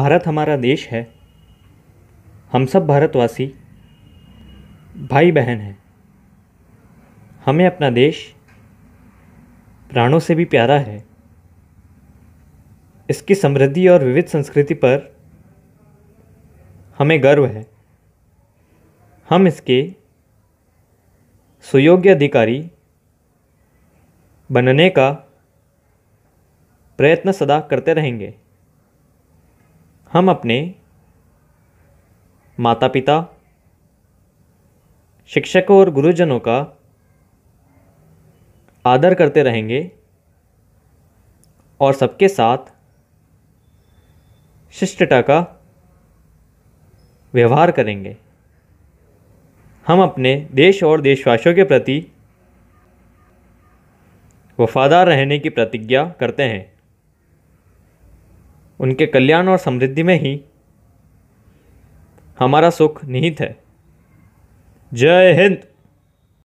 भारत हमारा देश है हम सब भारतवासी भाई बहन हैं हमें अपना देश प्राणों से भी प्यारा है इसकी समृद्धि और विविध संस्कृति पर हमें गर्व है हम इसके सुयोग्य अधिकारी बनने का प्रयत्न सदा करते रहेंगे हम अपने माता पिता शिक्षकों और गुरुजनों का आदर करते रहेंगे और सबके साथ शिष्टता का व्यवहार करेंगे हम अपने देश और देशवासियों के प्रति वफादार रहने की प्रतिज्ञा करते हैं उनके कल्याण और समृद्धि में ही हमारा सुख निहित है जय हिंद